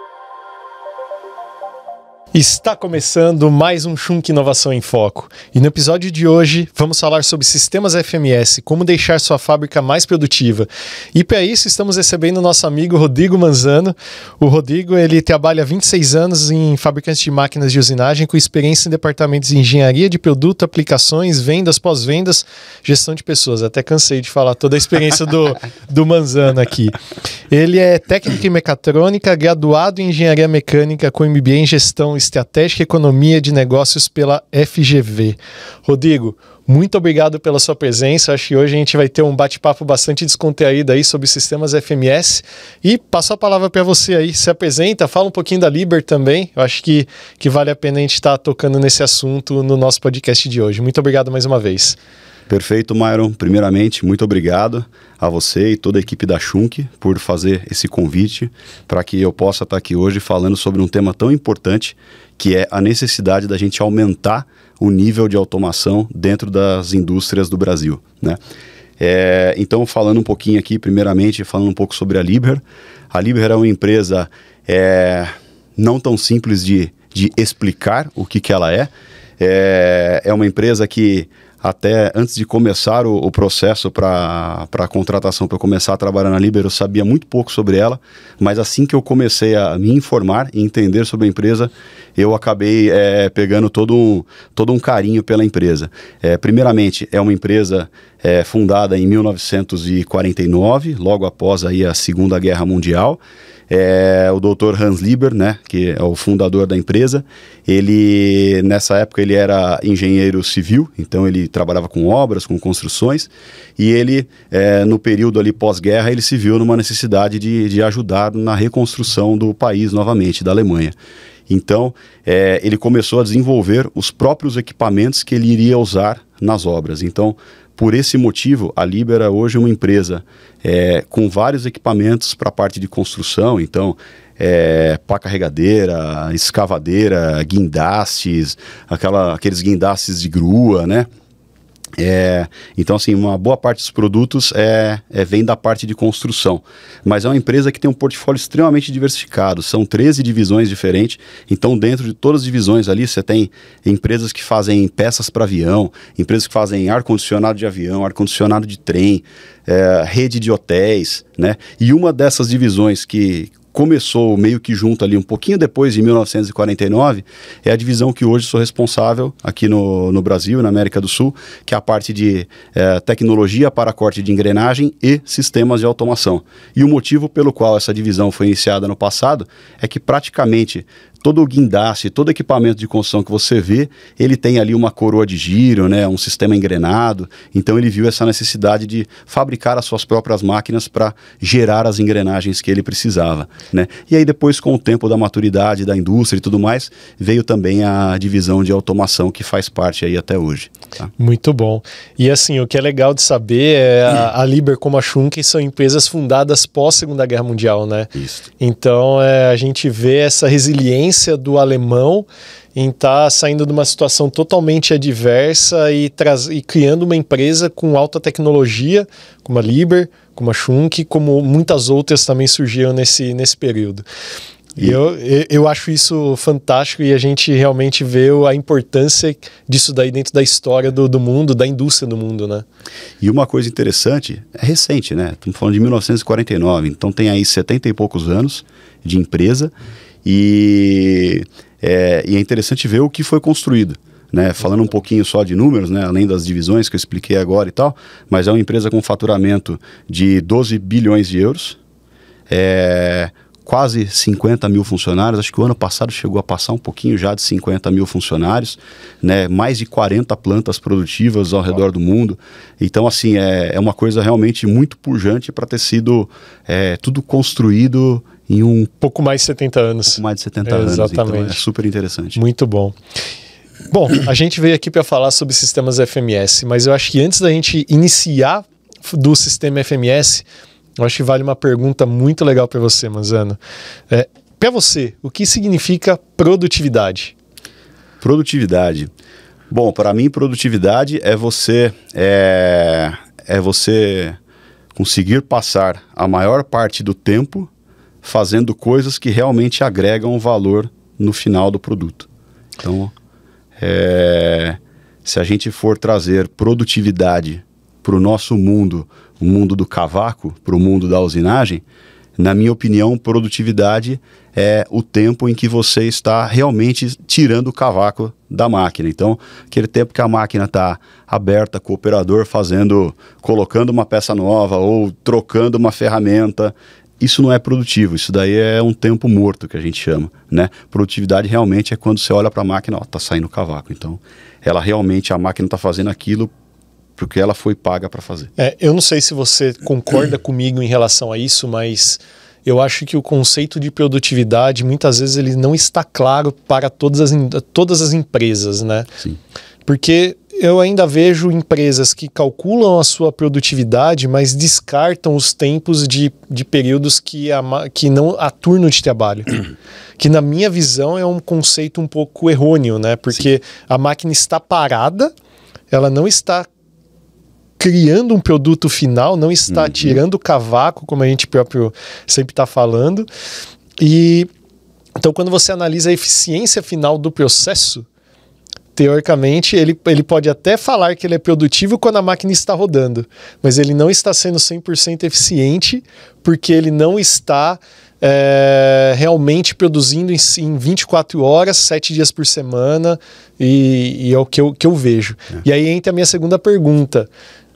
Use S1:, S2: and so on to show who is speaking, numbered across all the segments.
S1: Thank you. Está começando mais um Chunk Inovação em Foco. E no episódio de hoje vamos falar sobre sistemas FMS, como deixar sua fábrica mais produtiva. E para isso estamos recebendo nosso amigo Rodrigo Manzano. O Rodrigo ele trabalha há 26 anos em fabricantes de máquinas de usinagem com experiência em departamentos de engenharia de produto, aplicações, vendas, pós-vendas, gestão de pessoas. Até cansei de falar toda a experiência do, do Manzano aqui. Ele é técnico em mecatrônica, graduado em engenharia mecânica com MBA em gestão Estratégica Economia de Negócios pela FGV. Rodrigo, muito obrigado pela sua presença. Acho que hoje a gente vai ter um bate-papo bastante descontraído aí sobre sistemas FMS. E passo a palavra para você aí. Se apresenta, fala um pouquinho da Liber também. Eu acho que, que vale a pena a gente estar tá tocando nesse assunto no nosso podcast de hoje. Muito obrigado mais uma vez. Perfeito,
S2: Myron. Primeiramente, muito obrigado a você e toda a equipe da Schunk por fazer esse convite para que eu possa estar aqui hoje falando sobre um tema tão importante que é a necessidade da gente aumentar o nível de automação dentro das indústrias do Brasil, né? É, então, falando um pouquinho aqui, primeiramente, falando um pouco sobre a Liber. A Liber é uma empresa é, não tão simples de, de explicar o que, que ela é. é. É uma empresa que até antes de começar o, o processo para a contratação, para eu começar a trabalhar na Libero eu sabia muito pouco sobre ela, mas assim que eu comecei a me informar e entender sobre a empresa, eu acabei é, pegando todo um, todo um carinho pela empresa. É, primeiramente, é uma empresa é, fundada em 1949, logo após aí a Segunda Guerra Mundial, é, o doutor Hans Lieber, né, que é o fundador da empresa. Ele, nessa época, ele era engenheiro civil, então ele trabalhava com obras, com construções, e ele, é, no período ali pós-guerra, ele se viu numa necessidade de, de ajudar na reconstrução do país novamente, da Alemanha. Então, é, ele começou a desenvolver os próprios equipamentos que ele iria usar nas obras. Então, por esse motivo, a Libera é hoje é uma empresa é, com vários equipamentos para a parte de construção, então é, pá carregadeira, escavadeira, guindastes, aquela, aqueles guindastes de grua, né? É, então, assim, uma boa parte dos produtos é, é, vem da parte de construção. Mas é uma empresa que tem um portfólio extremamente diversificado. São 13 divisões diferentes. Então, dentro de todas as divisões ali, você tem empresas que fazem peças para avião, empresas que fazem ar-condicionado de avião, ar-condicionado de trem, é, rede de hotéis, né? E uma dessas divisões que começou meio que junto ali, um pouquinho depois, em 1949, é a divisão que hoje sou responsável aqui no, no Brasil, na América do Sul, que é a parte de é, tecnologia para corte de engrenagem e sistemas de automação. E o motivo pelo qual essa divisão foi iniciada no passado é que praticamente todo o guindaste, todo equipamento de construção que você vê, ele tem ali uma coroa de giro, né, um sistema engrenado. Então ele viu essa necessidade de fabricar as suas próprias máquinas para gerar as engrenagens que ele precisava, né? E aí depois com o tempo da maturidade da indústria e tudo mais, veio também a divisão de automação que faz parte aí até hoje. Tá?
S1: Muito bom. E assim, o que é legal de saber é a, a Liber como a Schunken são empresas fundadas pós Segunda Guerra Mundial, né? Isso. Então é, a gente vê essa resiliência do alemão em estar tá saindo de uma situação totalmente adversa e, e criando uma empresa com alta tecnologia, como a Liber, como a Schunk, como muitas outras também surgiram nesse, nesse período. E eu, eu acho isso fantástico e a gente realmente vê a importância disso daí dentro da história do, do mundo, da indústria do mundo, né?
S2: E uma coisa interessante, é recente, né? Estamos falando de 1949, então tem aí 70 e poucos anos de empresa. Uhum e é, e é interessante ver o que foi construído. Né, falando um pouquinho só de números, né, além das divisões que eu expliquei agora e tal, mas é uma empresa com faturamento de 12 bilhões de euros, é, quase 50 mil funcionários, acho que o ano passado chegou a passar um pouquinho já de 50 mil funcionários, né, mais de 40 plantas produtivas ao redor do mundo. Então, assim, é, é uma coisa realmente muito pujante para ter sido é, tudo construído em um
S1: pouco mais de 70 anos. pouco mais de 70 anos. Exatamente. Então é
S2: super interessante. Muito bom.
S1: Bom, a gente veio aqui para falar sobre sistemas FMS, mas eu acho que antes da gente iniciar do sistema FMS, eu acho que vale uma pergunta muito legal para você, Manzano. É, para você, o que significa produtividade?
S2: Produtividade. Bom, para mim, produtividade é você é, é você conseguir passar a maior parte do tempo fazendo coisas que realmente agregam valor no final do produto. Então, é, se a gente for trazer produtividade para o nosso mundo, o mundo do cavaco, para o mundo da usinagem, na minha opinião, produtividade é o tempo em que você está realmente tirando o cavaco da máquina. Então, aquele tempo que a máquina está aberta com o operador fazendo, colocando uma peça nova ou trocando uma ferramenta, isso não é produtivo, isso daí é um tempo morto que a gente chama, né? Produtividade realmente é quando você olha para a máquina, ó, tá saindo cavaco. Então, ela realmente a máquina está fazendo aquilo porque ela foi paga para fazer.
S1: É, eu não sei se você concorda comigo em relação a isso, mas eu acho que o conceito de produtividade muitas vezes ele não está claro para todas as, todas as empresas, né? Sim. Porque eu ainda vejo empresas que calculam a sua produtividade, mas descartam os tempos de, de períodos que, a, que não há turno de trabalho. que na minha visão é um conceito um pouco errôneo, né? Porque Sim. a máquina está parada, ela não está criando um produto final, não está uhum. tirando o cavaco, como a gente próprio sempre está falando. E então, quando você analisa a eficiência final do processo, teoricamente, ele, ele pode até falar que ele é produtivo quando a máquina está rodando, mas ele não está sendo 100% eficiente porque ele não está é, realmente produzindo em, em 24 horas, 7 dias por semana, e, e é o que eu, que eu vejo. É. E aí entra a minha segunda pergunta.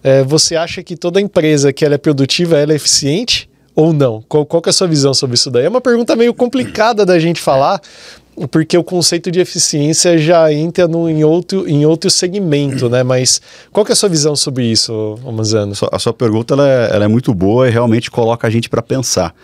S1: É, você acha que toda empresa que ela é produtiva, ela é eficiente? ou não? Qual, qual é a sua visão sobre isso daí? É uma pergunta meio complicada da gente falar, porque o conceito de eficiência já entra no, em, outro, em outro segmento, né? Mas qual que é a sua visão sobre isso, Amazano? A sua pergunta ela é, ela é, muito boa e realmente coloca a gente para pensar.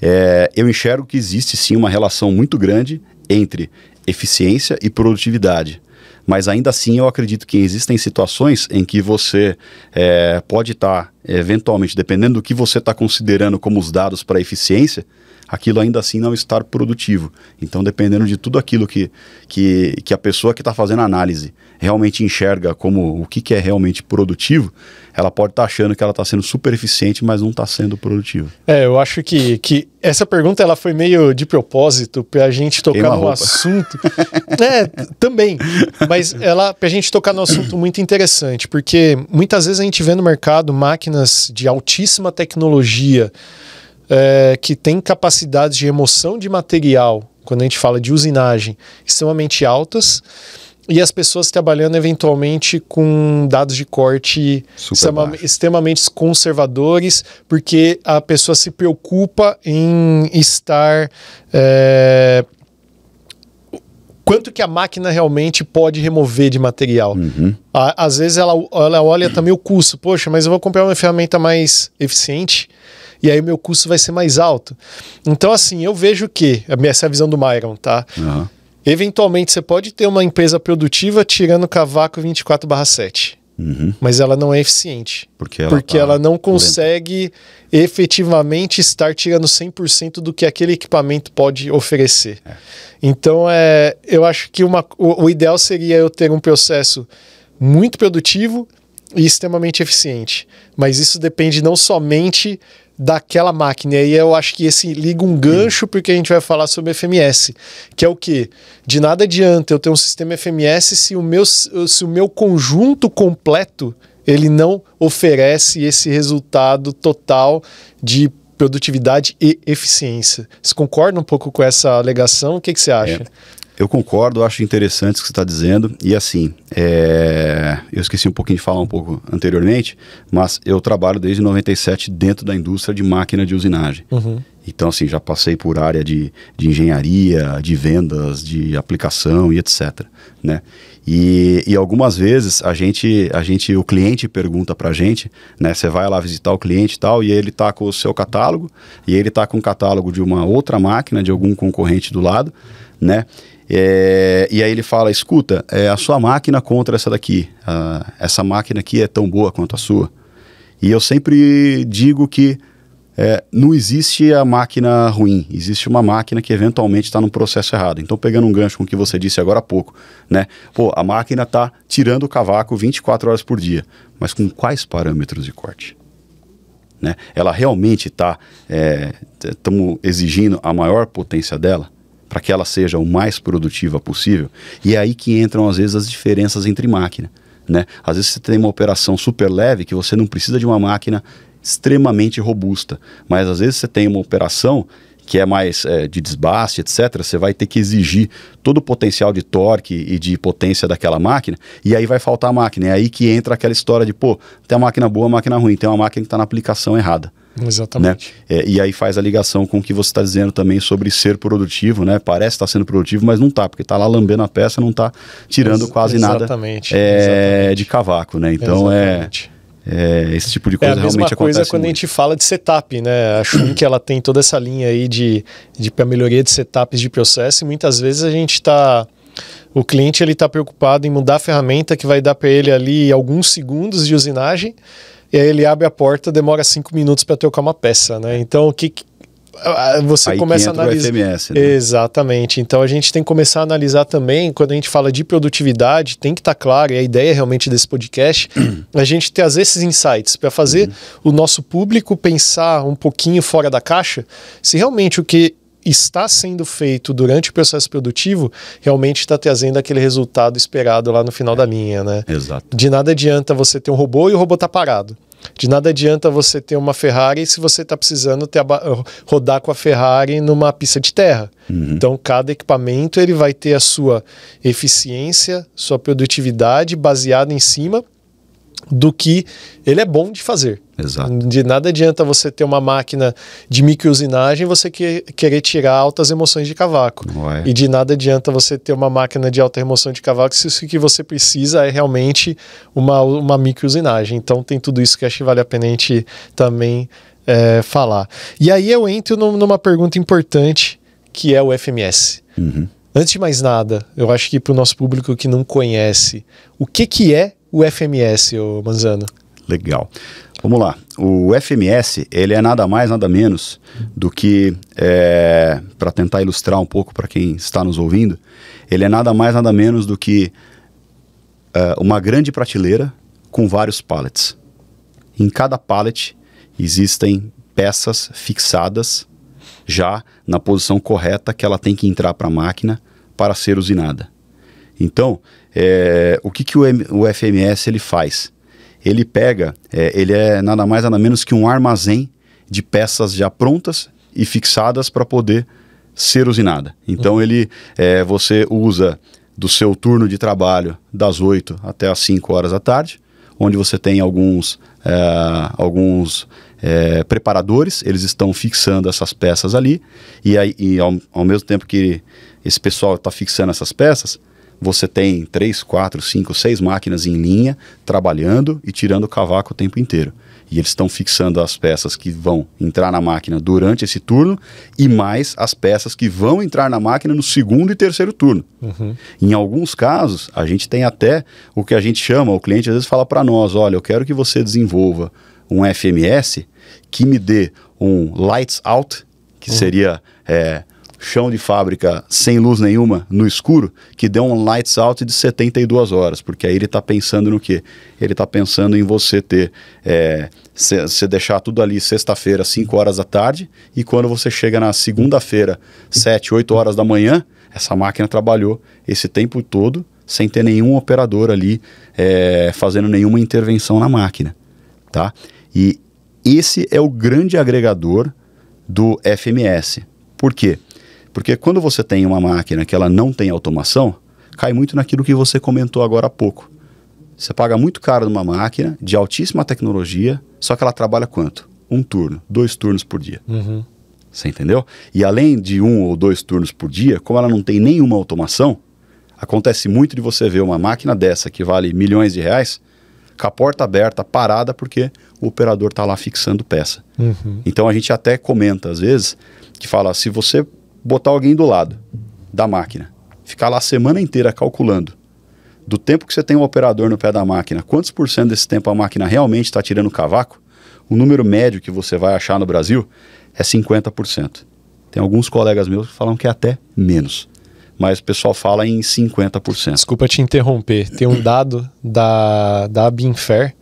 S2: É, eu enxergo que existe sim uma relação muito grande entre eficiência e produtividade mas ainda assim eu acredito que existem situações em que você é, pode estar, tá, eventualmente, dependendo do que você está considerando como os dados para eficiência, aquilo ainda assim não estar produtivo. Então, dependendo de tudo aquilo que, que, que a pessoa que está fazendo a análise realmente enxerga como o que, que é realmente produtivo, ela pode estar tá achando que ela está sendo super eficiente, mas não está sendo produtiva.
S1: É, eu acho que, que essa pergunta ela foi meio de propósito para a gente tocar Queima no roupa. assunto. é, também. Mas ela para a gente tocar no assunto muito interessante, porque muitas vezes a gente vê no mercado máquinas de altíssima tecnologia é, que têm capacidades de remoção de material, quando a gente fala de usinagem, extremamente altas e as pessoas trabalhando eventualmente com dados de corte extremamente conservadores, porque a pessoa se preocupa em estar. É, quanto que a máquina realmente pode remover de material. Uhum. às vezes ela, ela olha também o custo. Poxa, mas eu vou comprar uma ferramenta mais eficiente e aí meu custo vai ser mais alto. Então, assim, eu vejo que, essa é a visão do Myron, tá? Uhum. Eventualmente você pode ter uma empresa produtiva tirando cavaco 24/7. Uhum. Mas ela não é eficiente. Porque ela, porque tá ela não consegue lenta. efetivamente estar tirando 100% do que aquele equipamento pode oferecer. É. Então, é, eu acho que uma, o, o ideal seria eu ter um processo muito produtivo e extremamente eficiente. Mas isso depende não somente daquela máquina. E aí eu acho que esse liga um gancho porque a gente vai falar sobre FMS, que é o que de nada adianta eu ter um sistema FMS se o meu se o meu conjunto completo ele não oferece esse resultado total de produtividade e eficiência. Você concorda um pouco com essa alegação? O que, que você acha? É.
S2: Eu concordo, acho interessante o que você está dizendo. E assim, é... eu esqueci um pouquinho de falar um pouco anteriormente, mas eu trabalho desde 97 dentro da indústria de máquina de usinagem. Uhum. Então, assim, já passei por área de, de engenharia, de vendas, de aplicação e etc. Né? E, e algumas vezes a gente, a gente, o cliente pergunta para a gente, né? Você vai lá visitar o cliente e tal, e ele tá com o seu catálogo, e ele tá com o catálogo de uma outra máquina, de algum concorrente do lado, né? É, e aí ele fala: escuta, é a sua máquina contra essa daqui. Ah, essa máquina aqui é tão boa quanto a sua. E eu sempre digo que é, não existe a máquina ruim, existe uma máquina que eventualmente está num processo errado. Então, pegando um gancho com o que você disse agora há pouco, né? Pô, a máquina está tirando o cavaco 24 horas por dia, mas com quais parâmetros de corte? Né? Ela realmente está, estamos é, exigindo a maior potência dela? para que ela seja o mais produtiva possível. E é aí que entram, às vezes, as diferenças entre máquina. Né? Às vezes você tem uma operação super leve que você não precisa de uma máquina extremamente robusta, mas às vezes você tem uma operação que é mais é, de desbaste, etc., você vai ter que exigir todo o potencial de torque e de potência daquela máquina, e aí vai faltar a máquina. É aí que entra aquela história de, pô, tem uma máquina boa, máquina ruim, tem uma máquina que está na aplicação errada.
S1: Exatamente.
S2: Né? É, e aí faz a ligação com o que você está dizendo também sobre ser produtivo, né? Parece estar tá sendo produtivo, mas não está porque está lá lambendo a peça, não está tirando Ex quase exatamente, nada é, exatamente. de cavaco, né? Então é, exatamente. é. É, esse tipo de coisa realmente acontece. É a mesma coisa quando muito.
S1: a gente fala de setup, né? A que ela tem toda essa linha aí de, de melhoria de setups de processo e muitas vezes a gente está... O cliente ele está preocupado em mudar a ferramenta que vai dar para ele ali alguns segundos de usinagem e aí ele abre a porta, demora cinco minutos para trocar uma peça, né? Então o que, que
S2: você aí começa a analisar. né?
S1: Exatamente. Então a gente tem que começar a analisar também, quando a gente fala de produtividade, tem que estar tá claro, e a ideia realmente desse podcast, a gente trazer esses insights para fazer uhum. o nosso público pensar um pouquinho fora da caixa, se realmente o que está sendo feito durante o processo produtivo realmente está trazendo aquele resultado esperado lá no final é. da linha, né? Exato. De nada adianta você ter um robô e o robô está parado. De nada adianta você ter uma Ferrari se você está precisando ter eh, rodar com a Ferrari numa pista de terra. Uhum. Então, cada equipamento ele vai ter a sua eficiência, sua produtividade baseada em cima do que ele é bom de fazer. Exato. De nada adianta você ter uma máquina de microusinagem e você que, querer tirar altas emoções de cavaco. Ué. E de nada adianta você ter uma máquina de alta remoção de cavaco se o que você precisa é realmente uma, uma microusinagem. Então tem tudo isso que acho que vale a pena a gente também é, falar. E aí eu entro numa pergunta importante que é o FMS. Uhum. Antes de mais nada, eu acho que para o nosso público que não conhece, o que, que é o FMS, o Manzano?
S2: Legal. Vamos lá. O FMS, ele é nada mais, nada menos do que, é, para tentar ilustrar um pouco para quem está nos ouvindo, ele é nada mais, nada menos do que é, uma grande prateleira com vários pallets. Em cada pallet existem peças fixadas já na posição correta que ela tem que entrar para a máquina para ser usinada. Então, é, o que, que o, o FMS ele faz? Ele pega, é, ele é nada mais nada menos que um armazém de peças já prontas e fixadas para poder ser usinada. Então uhum. ele, é, você usa do seu turno de trabalho das 8 até as 5 horas da tarde, onde você tem alguns, é, alguns é, preparadores, eles estão fixando essas peças ali, e, aí, e ao, ao mesmo tempo que esse pessoal está fixando essas peças, você tem três, quatro, cinco, seis máquinas em linha trabalhando e tirando o cavaco o tempo inteiro. E eles estão fixando as peças que vão entrar na máquina durante esse turno e mais as peças que vão entrar na máquina no segundo e terceiro turno. Uhum. Em alguns casos, a gente tem até o que a gente chama, o cliente às vezes fala para nós: olha, eu quero que você desenvolva um FMS que me dê um lights out, que uhum. seria é, chão de fábrica sem luz nenhuma, no escuro, que deu um lights out de 72 horas, porque aí ele está pensando no quê? Ele está pensando em você ter, você é, deixar tudo ali sexta-feira, 5 horas da tarde, e quando você chega na segunda-feira, 7, 8 horas da manhã, essa máquina trabalhou esse tempo todo sem ter nenhum operador ali é, fazendo nenhuma intervenção na máquina, tá? E esse é o grande agregador do FMS. Por quê? Porque quando você tem uma máquina que ela não tem automação, cai muito naquilo que você comentou agora há pouco. Você paga muito caro numa máquina de altíssima tecnologia, só que ela trabalha quanto? Um turno, dois turnos por dia. Uhum. Você entendeu? E além de um ou dois turnos por dia, como ela não tem nenhuma automação, acontece muito de você ver uma máquina dessa que vale milhões de reais com a porta aberta, parada, porque o operador está lá fixando peça. Uhum. Então a gente até comenta às vezes que fala: se você botar alguém do lado da máquina, ficar lá a semana inteira calculando do tempo que você tem o um operador no pé da máquina, quantos por cento desse tempo a máquina realmente está tirando cavaco, o número médio que você vai achar no Brasil é 50%. Tem alguns colegas meus que falam que é até menos mas o pessoal fala em 50%. Desculpa
S1: te interromper, tem um dado da, da Binfair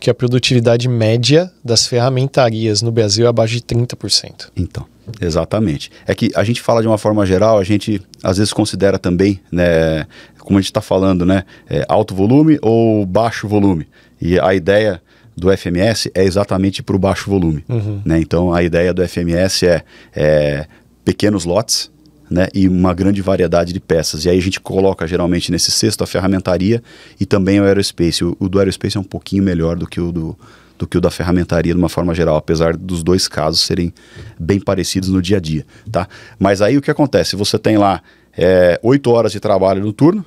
S1: que a produtividade média das ferramentarias no Brasil é abaixo de 30%.
S2: Então, Exatamente. É que a gente fala de uma forma geral, a gente às vezes considera também, né, como a gente está falando, né, é, alto volume ou baixo volume. E a ideia do FMS é exatamente para o baixo volume. Uhum. Né? Então a ideia do FMS é, é pequenos lotes, né, e uma grande variedade de peças. E aí a gente coloca geralmente nesse cesto a ferramentaria e também o aerospace. O, o do aerospace é um pouquinho melhor do que o do, do que o da ferramentaria de uma forma geral, apesar dos dois casos serem bem parecidos no dia a dia, tá? Mas aí o que acontece? Você tem lá é, oito horas de trabalho no turno,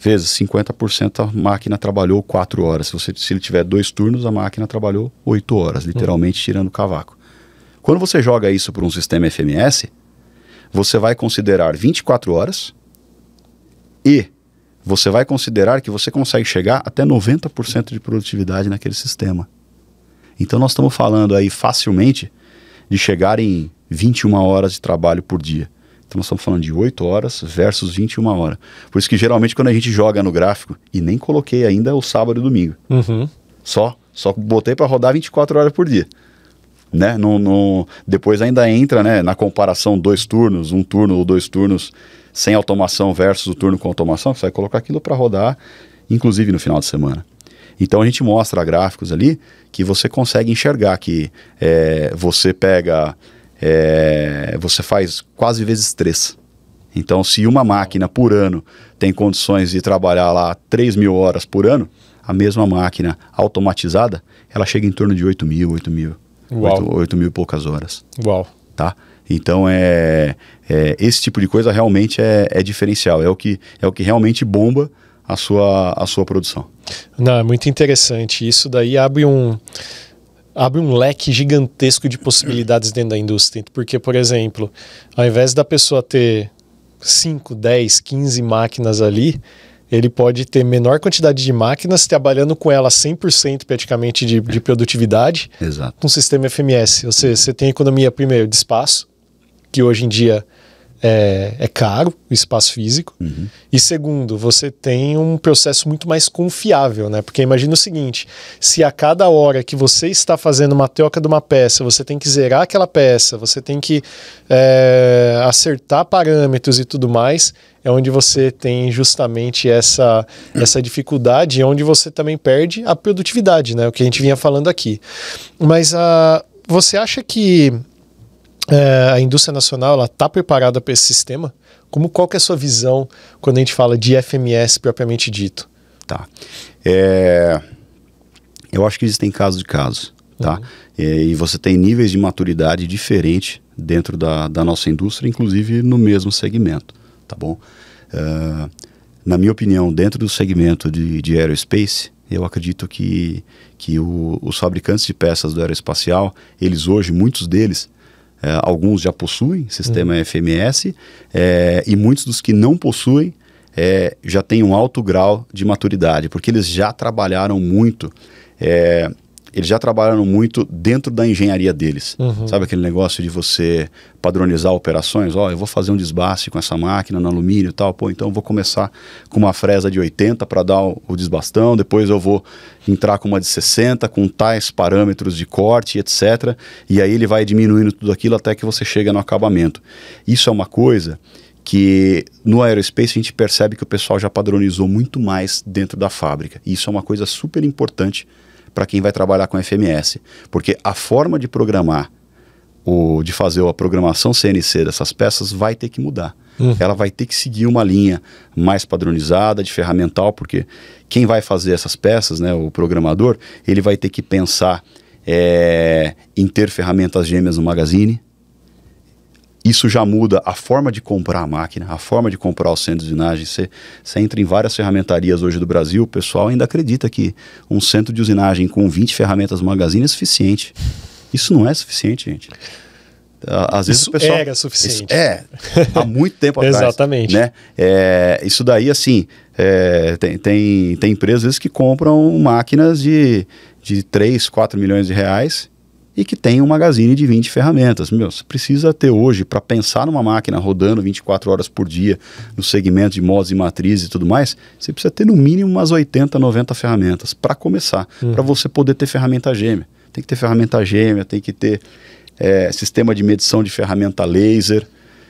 S2: vezes 50% a máquina trabalhou 4 horas. Se, você, se ele tiver dois turnos, a máquina trabalhou 8 horas, literalmente uhum. tirando o cavaco. Quando você joga isso para um sistema FMS, você vai considerar 24 horas e você vai considerar que você consegue chegar até 90% de produtividade naquele sistema. Então nós estamos falando aí facilmente de chegar em 21 horas de trabalho por dia. Então nós estamos falando de 8 horas versus 21 horas. Por isso que geralmente quando a gente joga no gráfico, e nem coloquei ainda o sábado e o domingo. Uhum. Só, só botei para rodar 24 horas por dia. Né? No, no, depois ainda entra né, na comparação dois turnos, um turno ou dois turnos sem automação versus o turno com automação, você vai colocar aquilo para rodar, inclusive no final de semana. Então a gente mostra gráficos ali que você consegue enxergar que é, você pega, é, você faz quase vezes três. Então, se uma máquina por ano tem condições de trabalhar lá 3 mil horas por ano, a mesma máquina automatizada, ela chega em torno de 8 mil, 8 mil, oito 8 mil e poucas horas. Uau. Tá? Então é, é esse tipo de coisa realmente é, é diferencial, é o que é o que realmente bomba a sua a sua produção.
S1: Não, é muito interessante. Isso daí abre um abre um leque gigantesco de possibilidades dentro da indústria, porque por exemplo, ao invés da pessoa ter 5, 10, 15 máquinas ali, ele pode ter menor quantidade de máquinas, trabalhando com ela 100% praticamente de, de produtividade, Exato. com sistema FMS. Ou seja, você tem economia, primeiro, de espaço, que hoje em dia é, é caro, o espaço físico. Uhum. E segundo, você tem um processo muito mais confiável, né? Porque imagina o seguinte: se a cada hora que você está fazendo uma troca de uma peça, você tem que zerar aquela peça, você tem que é, acertar parâmetros e tudo mais, é onde você tem justamente essa, essa dificuldade, é onde você também perde a produtividade, né? O que a gente vinha falando aqui. Mas a, ah, você acha que é, a indústria nacional ela está preparada para esse sistema? Como qual que é a sua visão quando a gente fala de FMS propriamente dito?
S2: Tá. É, eu acho que existem casos de casos, tá? Uhum. É, e você tem níveis de maturidade diferente dentro da, da nossa indústria, inclusive no mesmo segmento, tá bom? É, na minha opinião, dentro do segmento de, de aerospace, eu acredito que, que o, os fabricantes de peças do aeroespacial, eles hoje, muitos deles, é, alguns já possuem sistema uhum. FMS é, e muitos dos que não possuem é, já têm um alto grau de maturidade, porque eles já trabalharam muito é, eles já trabalharam muito dentro da engenharia deles. Uhum. Sabe aquele negócio de você padronizar operações? Ó, oh, eu vou fazer um desbaste com essa máquina no alumínio e tal. Pô, então eu vou começar com uma fresa de 80 para dar o, o desbastão, depois eu vou entrar com uma de 60, com tais parâmetros de corte, etc. E aí ele vai diminuindo tudo aquilo até que você chega no acabamento. Isso é uma coisa que no aerospace a gente percebe que o pessoal já padronizou muito mais dentro da fábrica. E isso é uma coisa super importante para quem vai trabalhar com FMS, porque a forma de programar o, de fazer a programação CNC dessas peças vai ter que mudar. Uhum. Ela vai ter que seguir uma linha mais padronizada de ferramental, porque quem vai fazer essas peças, né, o programador, ele vai ter que pensar é, em ter ferramentas gêmeas no magazine, isso já muda a forma de comprar a máquina, a forma de comprar o centro de usinagem. Você, você entra em várias ferramentarias hoje do Brasil, o pessoal ainda acredita que um centro de usinagem com 20 ferramentas magazine é suficiente. Isso não é suficiente, gente. Às vezes isso o pessoal, era suficiente. é, há muito tempo atrás. Exatamente. Né? É, isso daí, assim, é, tem, tem, tem empresas que compram máquinas de, de 3, 4 milhões de reais e que tem um magazine de 20 ferramentas. Meu, você precisa ter hoje, para pensar numa máquina rodando 24 horas por dia, no segmento de modos e matrizes e tudo mais, você precisa ter no mínimo umas 80, 90 ferramentas para começar, hum. para você poder ter ferramenta gêmea. Tem que ter ferramenta gêmea, tem que ter é, sistema de medição de ferramenta laser,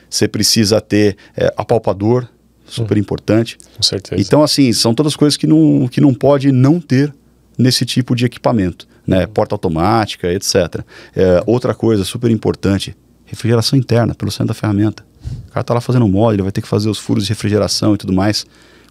S2: você precisa ter é, apalpador, hum. super importante. com certeza. Então, assim, são todas coisas que não, que não pode não ter nesse tipo de equipamento, né? Uhum. Porta automática, etc. É, outra coisa super importante, refrigeração interna pelo centro da ferramenta. O cara está lá fazendo um molde, ele vai ter que fazer os furos de refrigeração e tudo mais.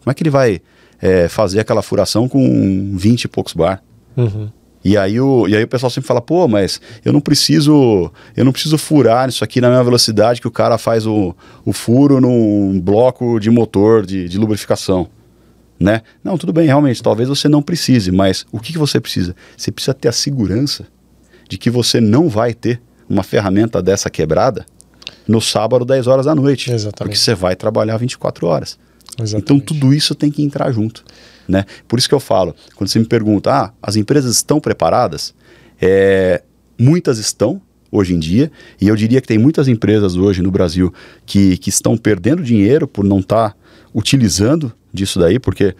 S2: Como é que ele vai é, fazer aquela furação com 20 e poucos bar? Uhum. E aí, o, e aí o pessoal sempre fala, pô, mas eu não preciso, eu não preciso furar isso aqui na mesma velocidade que o cara faz o, o furo num bloco de motor de, de lubrificação né? Não, tudo bem, realmente, talvez você não precise, mas o que, que você precisa? Você precisa ter a segurança de que você não vai ter uma ferramenta dessa quebrada no sábado, 10 horas da noite. Exatamente. Porque você vai trabalhar 24 horas. Exatamente. Então tudo isso tem que entrar junto. Né? Por isso que eu falo, quando você me pergunta, ah, as empresas estão preparadas? É, muitas estão hoje em dia, e eu diria que tem muitas empresas hoje no Brasil que, que estão perdendo dinheiro por não estar tá utilizando disso daí, porque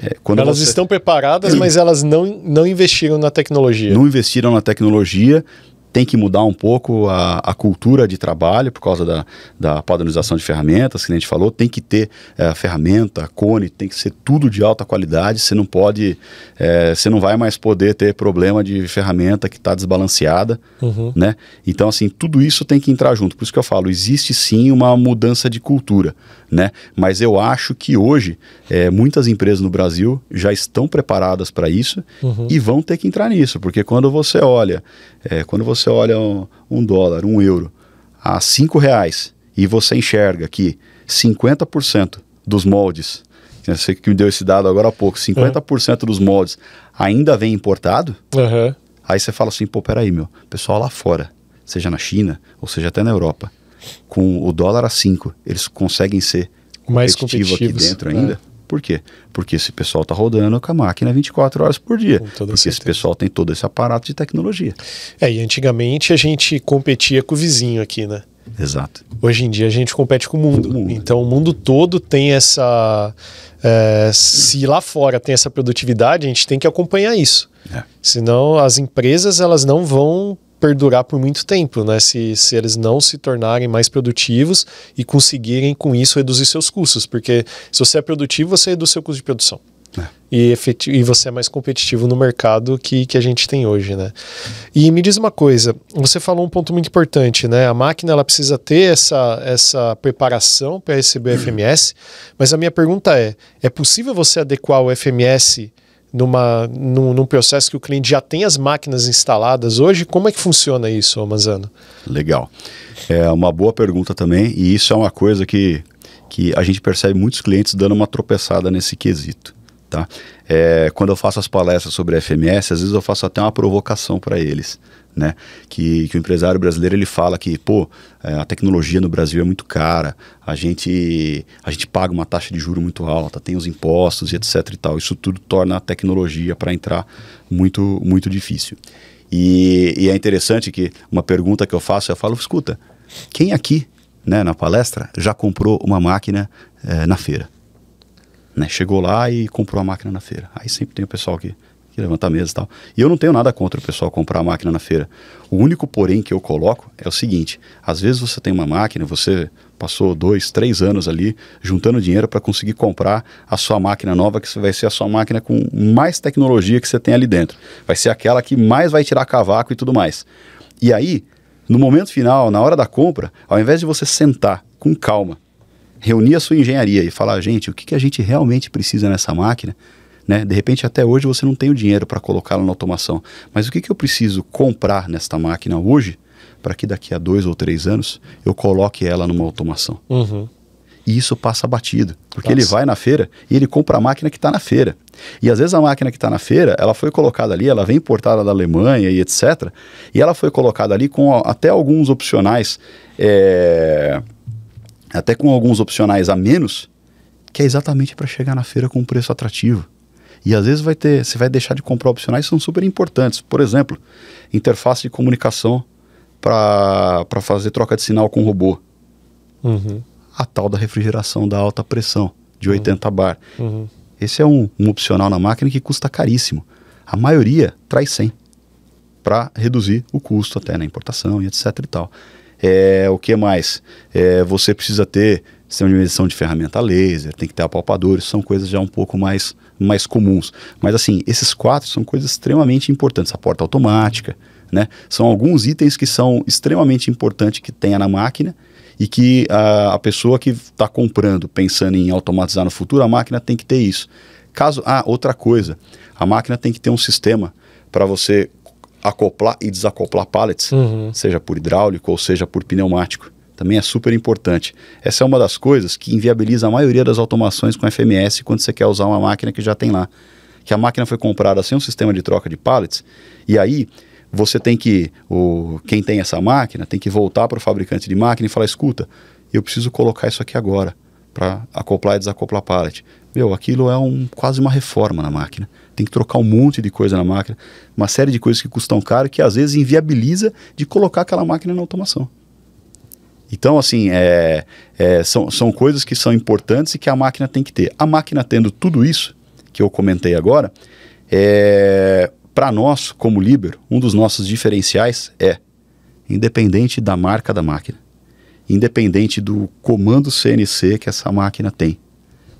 S2: é, elas você... estão
S1: preparadas, mas elas não, não investiram na tecnologia.
S2: Não investiram na tecnologia. Tem que mudar um pouco a, a cultura de trabalho por causa da, da padronização de ferramentas, que a gente falou. Tem que ter é, ferramenta, cone, tem que ser tudo de alta qualidade. Você não pode, é, você não vai mais poder ter problema de ferramenta que está desbalanceada, uhum. né? Então, assim, tudo isso tem que entrar junto. Por isso que eu falo, existe sim uma mudança de cultura né? Mas eu acho que hoje é, muitas empresas no Brasil já estão preparadas para isso uhum. e vão ter que entrar nisso, porque quando você olha, é, quando você olha um, um, dólar, um euro a cinco reais e você enxerga que 50% dos moldes, eu né, sei que me deu esse dado agora há pouco, 50% é. uhum. dos moldes ainda vem importado, uhum. aí você fala assim, pô, peraí, meu, pessoal lá fora, seja na China ou seja até na Europa, com o dólar a 5, eles conseguem ser mais competitivos, aqui dentro né? ainda? Por quê? Porque esse pessoal está rodando com a máquina 24 horas por dia. Porque certeza. esse pessoal tem todo esse
S1: aparato de tecnologia. É, e antigamente a gente competia com o vizinho aqui, né? Exato. Hoje em dia a gente compete com o mundo. O mundo. Então o mundo todo tem essa. É, se lá fora tem essa produtividade, a gente tem que acompanhar isso. É. Senão as empresas elas não vão perdurar por muito tempo, né? Se, se eles não se tornarem mais produtivos e conseguirem com isso reduzir seus custos, porque se você é produtivo, você reduz seu custo de produção. É. E, efetivo, e você é mais competitivo no mercado que, que a gente tem hoje, né? E me diz uma coisa, você falou um ponto muito importante, né? A máquina ela precisa ter essa, essa preparação para receber o FMS, mas a minha pergunta é, é possível você adequar o FMS numa, num, num, processo que o cliente já tem as máquinas instaladas hoje? Como é que funciona isso, Amazano
S2: Legal. É uma boa pergunta também, e isso é uma coisa que, que a gente percebe muitos clientes dando uma tropeçada nesse quesito. Tá? É, quando eu faço as palestras sobre FMS, às vezes eu faço até uma provocação para eles né? Que, que o empresário brasileiro ele fala que, pô, é, a tecnologia no Brasil é muito cara, a gente, a gente paga uma taxa de juro muito alta, tem os impostos e etc e tal. Isso tudo torna a tecnologia para entrar muito, muito difícil. E, e é interessante que uma pergunta que eu faço, eu falo, escuta, quem aqui, né, na palestra, já comprou uma máquina é, na feira? Né? Chegou lá e comprou a máquina na feira. Aí sempre tem o pessoal que que levantar a mesa e tal. E eu não tenho nada contra o pessoal comprar a máquina na feira. O único porém que eu coloco é o seguinte: às vezes você tem uma máquina, você passou dois, três anos ali juntando dinheiro para conseguir comprar a sua máquina nova, que vai ser a sua máquina com mais tecnologia que você tem ali dentro. Vai ser aquela que mais vai tirar cavaco e tudo mais. E aí, no momento final, na hora da compra, ao invés de você sentar com calma, reunir a sua engenharia e falar, gente, o que, que a gente realmente precisa nessa máquina? Né? De repente, até hoje você não tem o dinheiro para colocá-la na automação. Mas o que, que eu preciso comprar nesta máquina hoje para que daqui a dois ou três anos eu coloque ela numa automação? Uhum. E isso passa batido, porque Nossa. ele vai na feira e ele compra a máquina que está na feira. E às vezes a máquina que está na feira, ela foi colocada ali, ela vem importada da Alemanha e etc. E ela foi colocada ali com até alguns opcionais, é... até com alguns opcionais a menos, que é exatamente para chegar na feira com um preço atrativo. E às vezes vai ter, você vai deixar de comprar opcionais que são super importantes. Por exemplo, interface de comunicação para fazer troca de sinal com robô. Uhum. A tal da refrigeração da alta pressão, de 80 uhum. bar. Uhum. Esse é um, um, opcional na máquina que custa caríssimo. A maioria traz 100 para reduzir o custo até na importação e etc e tal. É, o que mais? É, você precisa ter sistema de medição de ferramenta laser, tem que ter apalpadores, são coisas já um pouco mais mais comuns. Mas assim, esses quatro são coisas extremamente importantes. A porta automática, né? São alguns itens que são extremamente importantes que tenha na máquina e que a, a pessoa que está comprando, pensando em automatizar no futuro, a máquina tem que ter isso. Caso, ah, outra coisa, a máquina tem que ter um sistema para você acoplar e desacoplar pallets, uhum. seja por hidráulico ou seja por pneumático também é super importante. Essa é uma das coisas que inviabiliza a maioria das automações com FMS quando você quer usar uma máquina que já tem lá. Que a máquina foi comprada sem um sistema de troca de pallets, e aí você tem que, o, quem tem essa máquina, tem que voltar para o fabricante de máquina e falar: escuta, eu preciso colocar isso aqui agora para acoplar e desacoplar pallet. Meu, aquilo é um, quase uma reforma na máquina. Tem que trocar um monte de coisa na máquina, uma série de coisas que custam caro que às vezes inviabiliza de colocar aquela máquina na automação. Então, assim, é, é, são, são coisas que são importantes e que a máquina tem que ter. A máquina tendo tudo isso que eu comentei agora, é, para nós, como Libero, um dos nossos diferenciais é independente da marca da máquina, independente do comando CNC que essa máquina tem.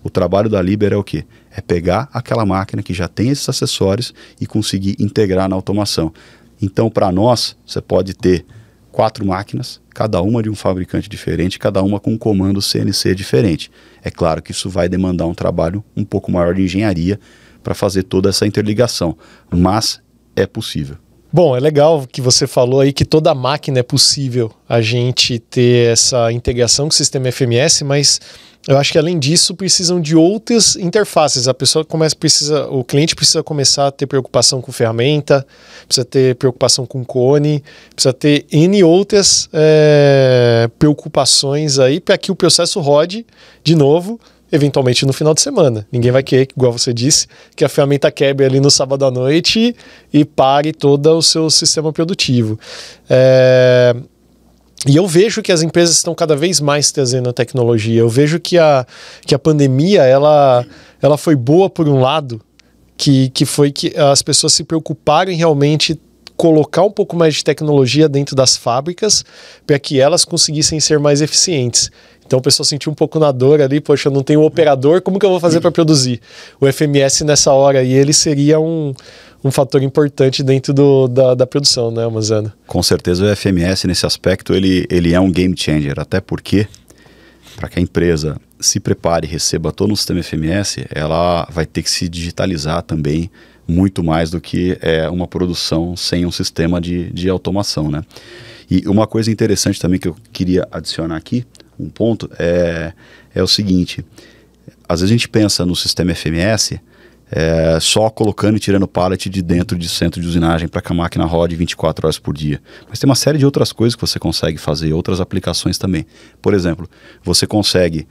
S2: O trabalho da Libero é o quê? É pegar aquela máquina que já tem esses acessórios e conseguir integrar na automação. Então, para nós, você pode ter quatro máquinas, cada uma de um fabricante diferente, cada uma com um comando CNC diferente. É claro que isso vai demandar um trabalho um pouco maior de engenharia para fazer toda essa interligação, mas é possível.
S1: Bom, é legal que você falou aí que toda máquina é possível a gente ter essa integração com o sistema FMS, mas eu acho que além disso precisam de outras interfaces. A pessoa começa precisa, o cliente precisa começar a ter preocupação com ferramenta, precisa ter preocupação com cone, precisa ter n outras é, preocupações aí para que o processo rode de novo, eventualmente no final de semana. Ninguém vai querer, igual você disse, que a ferramenta quebre ali no sábado à noite e pare todo o seu sistema produtivo. É, e eu vejo que as empresas estão cada vez mais trazendo a tecnologia. Eu vejo que a, que a pandemia ela, ela foi boa por um lado, que, que foi que as pessoas se em realmente colocar um pouco mais de tecnologia dentro das fábricas para que elas conseguissem ser mais eficientes. Então o pessoal sentiu um pouco na dor ali, poxa, eu não tenho um operador, como que eu vou fazer para produzir? O FMS nessa hora e ele seria um, um fator importante dentro do, da, da produção, né, Amazana?
S2: Com certeza o FMS, nesse aspecto, ele, ele é um game changer, até porque, para que a empresa se prepare e receba todo o sistema FMS, ela vai ter que se digitalizar também muito mais do que é uma produção sem um sistema de, de automação, né? E uma coisa interessante também que eu queria adicionar aqui, um ponto, é, é o seguinte. Às vezes a gente pensa no sistema FMS é, só colocando e tirando pallet de dentro de centro de usinagem para que a máquina rode 24 horas por dia. Mas tem uma série de outras coisas que você consegue fazer, outras aplicações também. Por exemplo, você consegue,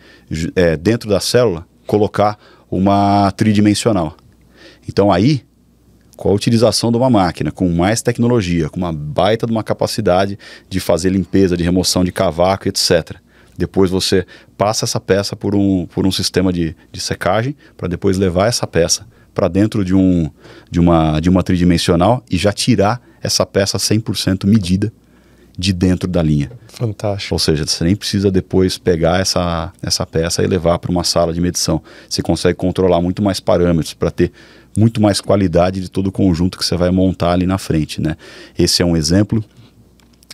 S2: é, dentro da célula, colocar uma tridimensional. Então aí com a utilização de uma máquina com mais tecnologia, com uma baita de uma capacidade de fazer limpeza, de remoção de cavaco, etc. Depois você passa essa peça por um, por um sistema de, de secagem para depois levar essa peça para dentro de, um, de, uma, de uma tridimensional e já tirar essa peça 100% medida de dentro da linha.
S1: Fantástico.
S2: Ou seja, você nem precisa depois pegar essa, essa peça e levar para uma sala de medição. Você consegue controlar muito mais parâmetros para ter muito mais qualidade de todo o conjunto que você vai montar ali na frente, né? Esse é um exemplo.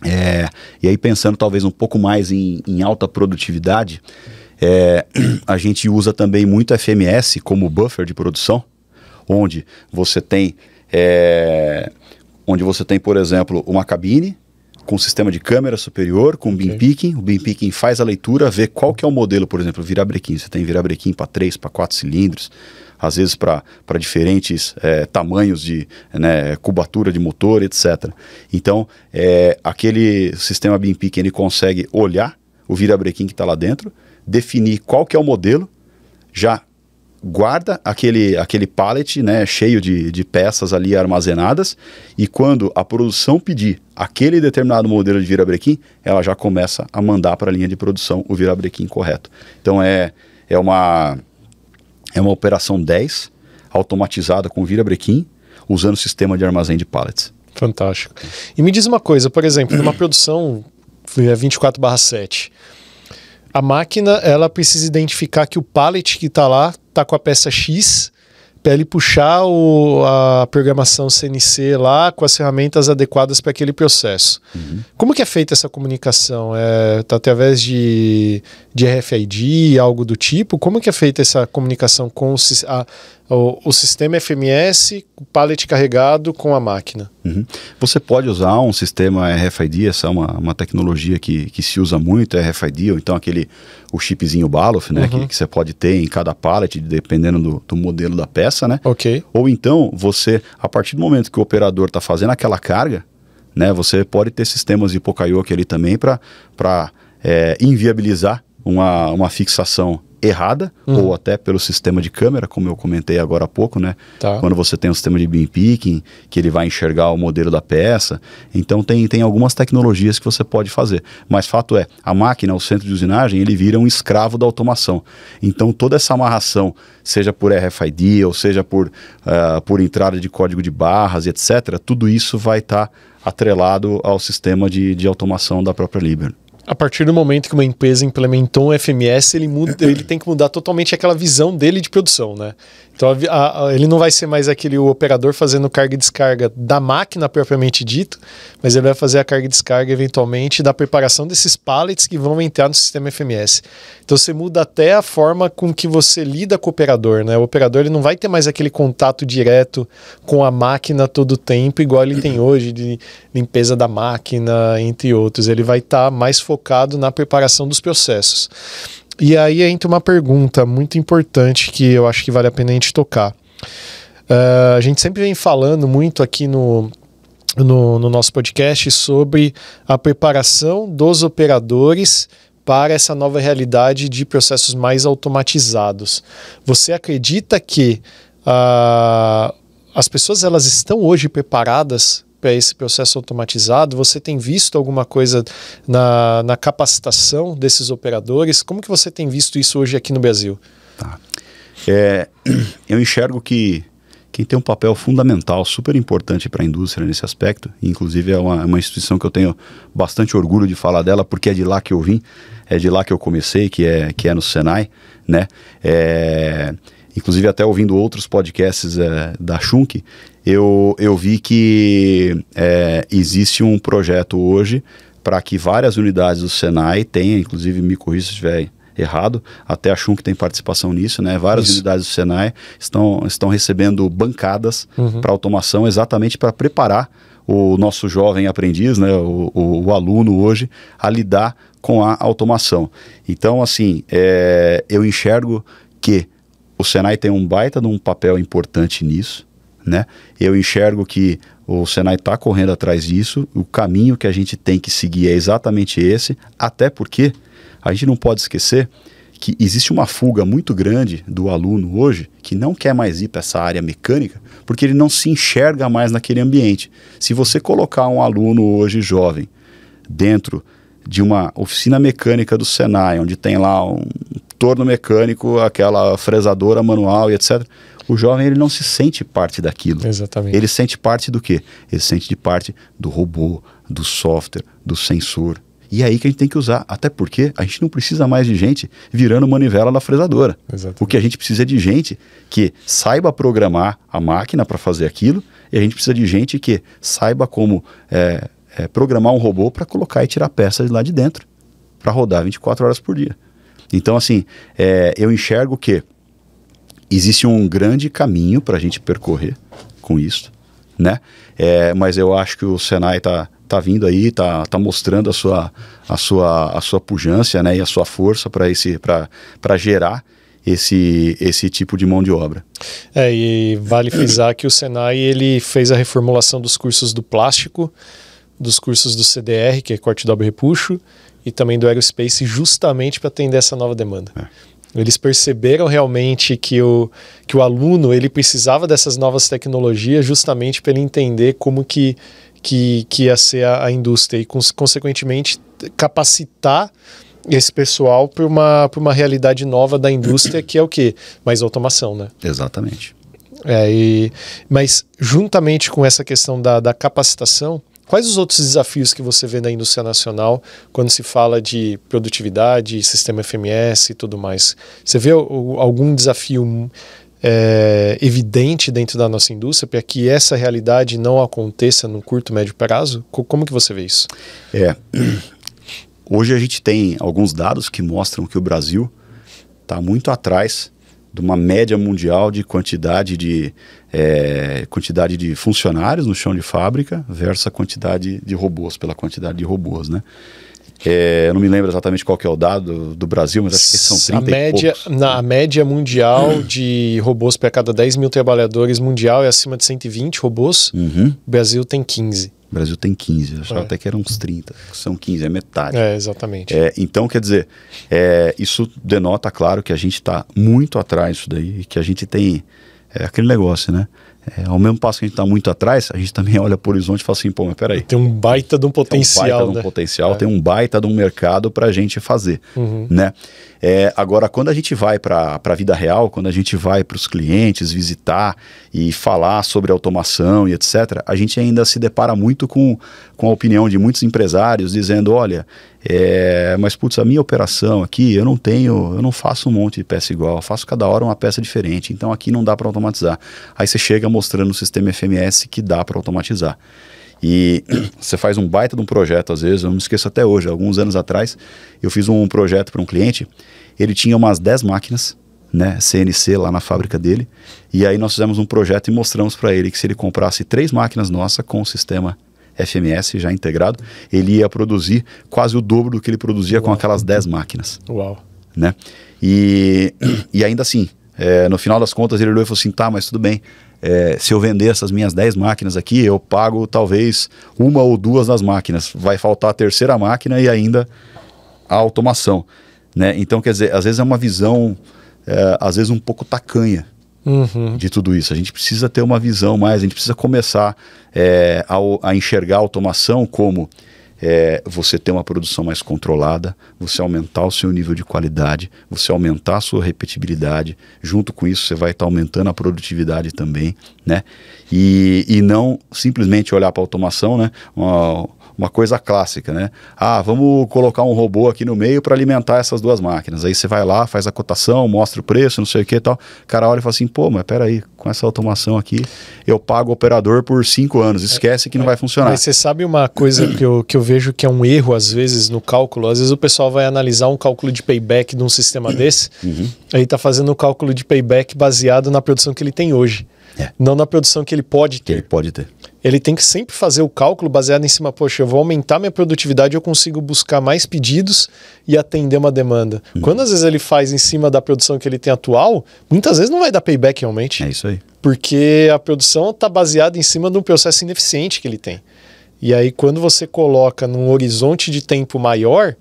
S2: É, e aí pensando talvez um pouco mais em, em alta produtividade, é, a gente usa também muito FMS como buffer de produção, onde você tem, é, onde você tem por exemplo, uma cabine com sistema de câmera superior, com okay. beam picking. O beam picking faz a leitura, vê qual que é o modelo, por exemplo, virabrequim. Você tem virabrequim para 3, para 4 cilindros às vezes para diferentes é, tamanhos de né, cubatura de motor, etc. Então, é, aquele sistema beam que ele consegue olhar o virabrequim que está lá dentro, definir qual que é o modelo, já guarda aquele, aquele pallet né, cheio de, de peças ali armazenadas e quando a produção pedir aquele determinado modelo de virabrequim, ela já começa a mandar para a linha de produção o virabrequim correto. Então é, é uma é uma operação 10, automatizada com virabrequim, usando sistema de armazém de pallets.
S1: Fantástico. E me diz uma coisa, por exemplo, numa produção 24/7, é, a máquina ela precisa identificar que o pallet que está lá está com a peça X ele puxar o, a programação CNC lá com as ferramentas adequadas para aquele processo. Uhum. Como que é feita essa comunicação? É, tá através de, de RFID, algo do tipo? Como que é feita essa comunicação com a, o, o sistema FMS, o pallet carregado com a máquina. Uhum.
S2: Você pode usar um sistema RFID, essa é uma, uma tecnologia que, que se usa muito, é RFID, ou então aquele o chipzinho Balof, né, uhum. que, que, você pode ter em cada pallet, dependendo do, do, modelo da peça, né? Ok. Ou então você, a partir do momento que o operador está fazendo aquela carga, né, você pode ter sistemas de Pokayoke ali também para é, inviabilizar uma, uma fixação errada, uhum. ou até pelo sistema de câmera, como eu comentei agora há pouco, né? Tá. Quando você tem um sistema de beam picking, que ele vai enxergar o modelo da peça. Então tem, tem algumas tecnologias que você pode fazer. Mas fato é, a máquina, o centro de usinagem, ele vira um escravo da automação. Então toda essa amarração, seja por RFID, ou seja por, uh, por entrada de código de barras, etc., tudo isso vai estar tá atrelado ao sistema de, de automação da própria Libero
S1: a partir do momento que uma empresa implementou um FMS, ele, muda, ele tem que mudar totalmente aquela visão dele de produção, né? Então a, a, ele não vai ser mais aquele operador fazendo carga e descarga da máquina propriamente dito, mas ele vai fazer a carga e descarga eventualmente da preparação desses pallets que vão entrar no sistema FMS. Então você muda até a forma com que você lida com o operador, né? O operador ele não vai ter mais aquele contato direto com a máquina todo o tempo, igual ele tem hoje de limpeza da máquina, entre outros. Ele vai estar tá mais focado na preparação dos processos. E aí entra uma pergunta muito importante que eu acho que vale a pena a gente tocar. Uh, a gente sempre vem falando muito aqui no, no, no nosso podcast sobre a preparação dos operadores para essa nova realidade de processos mais automatizados. Você acredita que uh, as pessoas elas estão hoje preparadas para é esse processo automatizado? Você tem visto alguma coisa na, na capacitação desses operadores? Como que você tem visto isso hoje aqui no Brasil? Tá.
S2: É, eu enxergo que quem tem um papel fundamental, super importante para a indústria nesse aspecto, inclusive é uma, é uma, instituição que eu tenho bastante orgulho de falar dela, porque é de lá que eu vim, é de lá que eu comecei, que é, que é no Senai, né? É, inclusive até ouvindo outros podcasts é, da Shunk, eu, eu vi que é, existe um projeto hoje para que várias unidades do Senai tenham, inclusive me corrija se estiver errado, até a Chunk tem participação nisso, né? Várias Isso. unidades do Senai estão, estão recebendo bancadas uhum. para automação exatamente para preparar o nosso jovem aprendiz, né, o, o, o, aluno hoje, a lidar com a automação. Então, assim, é, eu enxergo que o Senai tem um baita de um papel importante nisso né? Eu enxergo que o Senai está correndo atrás disso, o caminho que a gente tem que seguir é exatamente esse, até porque a gente não pode esquecer que existe uma fuga muito grande do aluno hoje que não quer mais ir para essa área mecânica porque ele não se enxerga mais naquele ambiente. Se você colocar um aluno hoje jovem dentro de uma oficina mecânica do Senai, onde tem lá um torno mecânico, aquela fresadora manual e etc. O jovem ele não se sente parte daquilo. Exatamente. Ele sente parte do quê? Ele sente de parte do robô, do software, do sensor. E é aí que a gente tem que usar, até porque a gente não precisa mais de gente virando manivela na fresadora. Exatamente. O que a gente precisa é de gente que saiba programar a máquina para fazer aquilo, e a gente precisa de gente que saiba como é, é, programar um robô para colocar e tirar peças lá de dentro, para rodar 24 horas por dia. Então, assim, é, eu enxergo que existe um grande caminho para a gente percorrer com isso, né? É, mas eu acho que o Senai está tá vindo aí, está, tá mostrando a sua, a sua, a sua pujança, né? E a sua força para esse, para gerar esse, esse tipo de mão de obra.
S1: É, e vale frisar que o Senai ele fez a reformulação dos cursos do plástico, dos cursos do CDR, que é corte, dobra e repuxo, e também do aerospace justamente para atender essa nova demanda. É. Eles perceberam realmente que o, que o aluno ele precisava dessas novas tecnologias justamente para ele entender como que, que, que ia ser a, a indústria e, cons, consequentemente, capacitar esse pessoal para uma, uma realidade nova da indústria, que é o quê? Mais automação, né?
S2: Exatamente.
S1: É, e, mas juntamente com essa questão da, da capacitação, Quais os outros desafios que você vê na indústria nacional quando se fala de produtividade, sistema FMS e tudo mais? Você vê algum desafio é, evidente dentro da nossa indústria para que essa realidade não aconteça no curto, médio prazo? Como que você vê isso?
S2: É, hoje a gente tem alguns dados que mostram que o Brasil está muito atrás de uma média mundial de quantidade de, é, quantidade de funcionários no chão de fábrica versus a quantidade de robôs, pela quantidade de robôs, né? É, eu não me lembro exatamente qual que é o dado do Brasil, mas acho que são 30 a média,
S1: poucos, Na né? média mundial hum. de robôs para cada 10 mil trabalhadores mundial é acima de 120 robôs, uhum. o Brasil tem 15. O
S2: Brasil tem 15, eu achava é. até que eram uns 30, são 15, é metade. É, exatamente. É, então, quer dizer, é, isso denota, claro, que a gente está muito atrás disso daí, que a gente tem é, aquele negócio, né? É, ao mesmo passo que a gente está muito atrás, a gente também olha para o horizonte e fala assim, pô, mas peraí. Tem um baita de um potencial. Tem um baita né? de um potencial, é. tem um baita de um né? é. mercado para a gente fazer. Uhum. Né? É, agora, quando a gente vai para a vida real, quando a gente vai para os clientes visitar e falar sobre automação e etc., a gente ainda se depara muito com, com a opinião de muitos empresários dizendo, olha, é, mas, putz, a minha operação aqui, eu não tenho, eu não faço um monte de peça igual, faço cada hora uma peça diferente, então aqui não dá para automatizar. Aí você chega mostrando o sistema FMS que dá para automatizar. E você faz um baita de um projeto, às vezes, eu não me esqueço até hoje, alguns anos atrás, eu fiz um projeto para um cliente, ele tinha umas 10 máquinas, né, CNC lá na fábrica dele, e aí nós fizemos um projeto e mostramos para ele que se ele comprasse três máquinas nossas com o sistema FMS já integrado, ele ia produzir quase o dobro do que ele produzia Uau. com aquelas 10 máquinas. Uau. Né? E, e ainda assim, é, no final das contas, ele olhou e falou assim: tá, mas tudo bem. É, se eu vender essas minhas 10 máquinas aqui, eu pago talvez uma ou duas das máquinas. Vai faltar a terceira máquina e ainda a automação. Né? Então, quer dizer, às vezes é uma visão, é, às vezes um pouco tacanha
S1: uhum. de
S2: tudo isso. A gente precisa ter uma visão mais, a gente precisa começar é, a, a enxergar a automação como é, você ter uma produção mais controlada, você aumentar o seu nível de qualidade, você aumentar a sua repetibilidade, junto com isso você vai estar tá aumentando a produtividade também, né? E, e não simplesmente olhar para a automação, né? Uma, uma coisa clássica, né? Ah, vamos colocar um robô aqui no meio para alimentar essas duas máquinas. Aí você vai lá, faz a cotação, mostra o preço, não sei o que e tal. O cara olha e fala assim, pô, mas peraí, com essa automação aqui, eu pago o operador por cinco anos. Esquece que não vai funcionar. Mas você
S1: sabe uma coisa que eu, que eu vejo que é um erro, às vezes, no cálculo? Às vezes o pessoal vai analisar um cálculo de payback de um sistema desse, uhum. aí tá fazendo o um cálculo de payback baseado na produção que ele tem hoje. É. Não na produção que ele pode ter. Que ele pode ter. Ele tem que sempre fazer o cálculo baseado em cima, poxa, eu vou aumentar minha produtividade, eu consigo buscar mais pedidos e atender uma demanda. Uhum. Quando às vezes ele faz em cima da produção que ele tem atual, muitas vezes não vai dar payback realmente. É isso aí. Porque a produção está baseada em cima de um processo ineficiente que ele tem. E aí, quando você coloca num horizonte de tempo maior,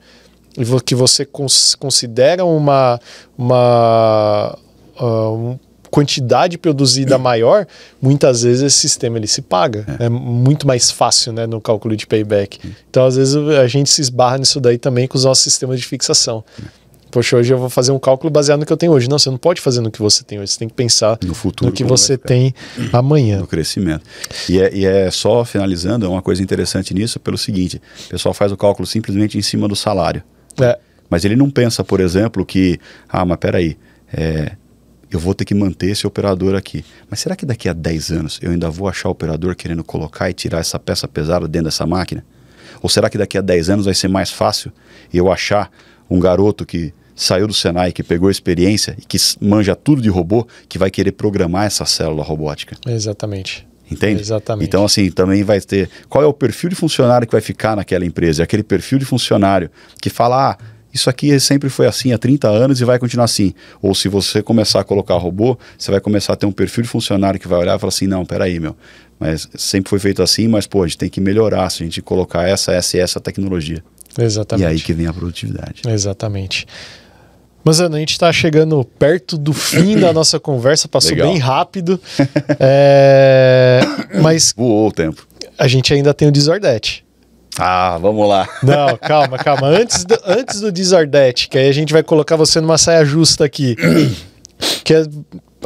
S1: que você cons considera uma, uma, uh, um, quantidade produzida maior, muitas vezes esse sistema ele se paga. É, é muito mais fácil né, no cálculo de payback. É. Então, às vezes, a gente se esbarra nisso daí também com os nossos sistemas de fixação. É. Poxa, hoje eu vou fazer um cálculo baseado no que eu tenho hoje. Não, você não pode fazer no que você tem hoje. Você tem que pensar no futuro, no que você tem amanhã. No crescimento. E
S2: é, e é só finalizando, é uma coisa interessante nisso, pelo seguinte: o pessoal faz o cálculo simplesmente em cima do salário. É. Mas ele não pensa, por exemplo, que, ah, mas peraí, é, eu vou ter que manter esse operador aqui. Mas será que daqui a 10 anos eu ainda vou achar o operador querendo colocar e tirar essa peça pesada dentro dessa máquina? Ou será que daqui a 10 anos vai ser mais fácil eu achar um garoto que saiu do Senai, que pegou experiência e que manja tudo de robô, que vai querer programar essa célula robótica?
S1: Exatamente.
S2: Entende? Exatamente. Então, assim, também vai ter. Qual é o perfil de funcionário que vai ficar naquela empresa? É aquele perfil de funcionário que fala. Ah, isso aqui sempre foi assim há 30 anos e vai continuar assim. Ou se você começar a colocar robô, você vai começar a ter um perfil de funcionário que vai olhar e falar assim, não, peraí, meu, mas sempre foi feito assim, mas pô, a gente tem que melhorar se a gente colocar essa, essa e essa tecnologia. Exatamente. E aí que vem a produtividade.
S1: Exatamente. Mas, Ana, a gente está chegando perto do fim da nossa conversa, passou Legal. bem rápido. é... Mas. Voou o tempo. A gente ainda tem o Desordete. Ah, vamos lá. Não, calma, calma. Antes do, antes do Dizardete, que aí a gente vai colocar você numa saia justa aqui. Quer é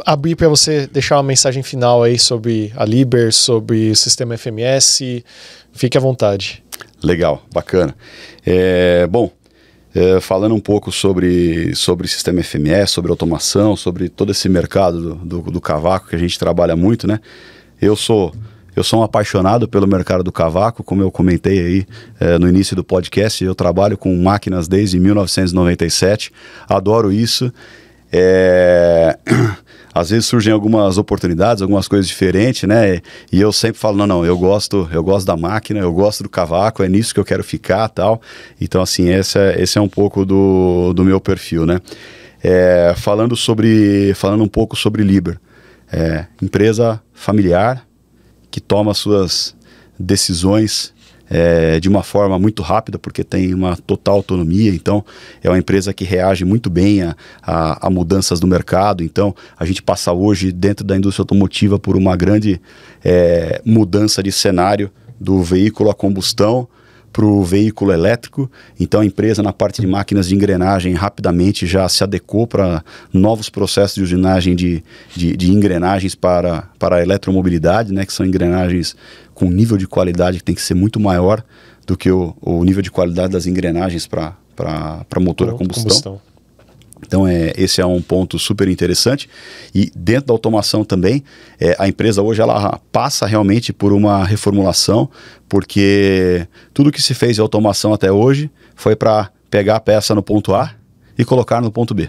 S1: abrir para você deixar uma mensagem final aí sobre a Liber, sobre o sistema FMS? Fique à vontade.
S2: Legal, bacana. É, bom, é, falando um pouco sobre, sobre sistema FMS, sobre automação, sobre todo esse mercado do, do, do cavaco que a gente trabalha muito, né? Eu sou eu sou um apaixonado pelo mercado do cavaco, como eu comentei aí é, no início do podcast. Eu trabalho com máquinas desde 1997, adoro isso. É... Às vezes surgem algumas oportunidades, algumas coisas diferentes, né? E eu sempre falo, não, não, eu gosto, eu gosto da máquina, eu gosto do cavaco, é nisso que eu quero ficar, tal. Então, assim, esse é, esse é um pouco do, do meu perfil, né? É, falando sobre, falando um pouco sobre Liber, é, empresa familiar, que toma suas decisões é, de uma forma muito rápida, porque tem uma total autonomia. Então, é uma empresa que reage muito bem a, a, a mudanças do mercado. Então, a gente passa hoje, dentro da indústria automotiva, por uma grande é, mudança de cenário do veículo a combustão para o veículo elétrico. Então a empresa na parte de máquinas de engrenagem rapidamente já se adequou para novos processos de usinagem de, de, de, engrenagens para, para a eletromobilidade, né, que são engrenagens com nível de qualidade que tem que ser muito maior do que o, o nível de qualidade das engrenagens para motor a combustão. combustão. Então, é, esse é um ponto super interessante. E dentro da automação também, é, a empresa hoje ela passa realmente por uma reformulação, porque tudo que se fez de automação até hoje foi para pegar a peça no ponto A e colocar no ponto B.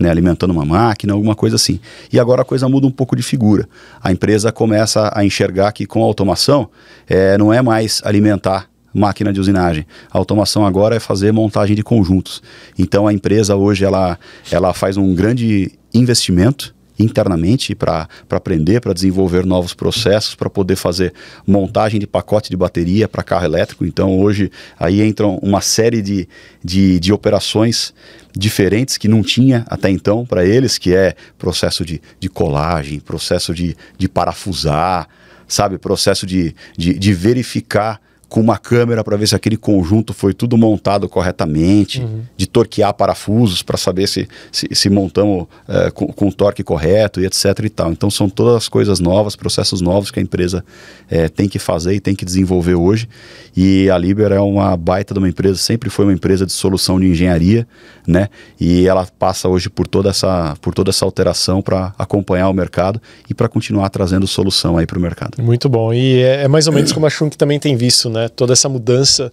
S2: Né, alimentando uma máquina, alguma coisa assim. E agora a coisa muda um pouco de figura. A empresa começa a enxergar que com a automação é, não é mais alimentar máquina de usinagem. A automação agora é fazer montagem de conjuntos. Então a empresa hoje ela, ela faz um grande investimento internamente para aprender, para desenvolver novos processos, para poder fazer montagem de pacote de bateria para carro elétrico. Então, hoje, aí entram uma série de, de, de operações diferentes que não tinha até então para eles, que é processo de, de colagem, processo de, de parafusar, sabe? Processo de, de, de verificar com uma câmera para ver se aquele conjunto foi tudo montado corretamente, uhum. de torquear parafusos para saber se, se, se montamos eh, com, com, o torque correto e etc e tal. Então são todas as coisas novas, processos novos que a empresa eh, tem que fazer e tem que desenvolver hoje. E a Liber é uma baita de uma empresa, sempre foi uma empresa de solução de engenharia, né? E ela passa hoje por toda essa, por toda essa alteração para acompanhar o mercado e para continuar trazendo solução aí para o mercado.
S1: Muito bom. E é, é mais ou menos como a Schunk também tem visto, né? né? Toda essa mudança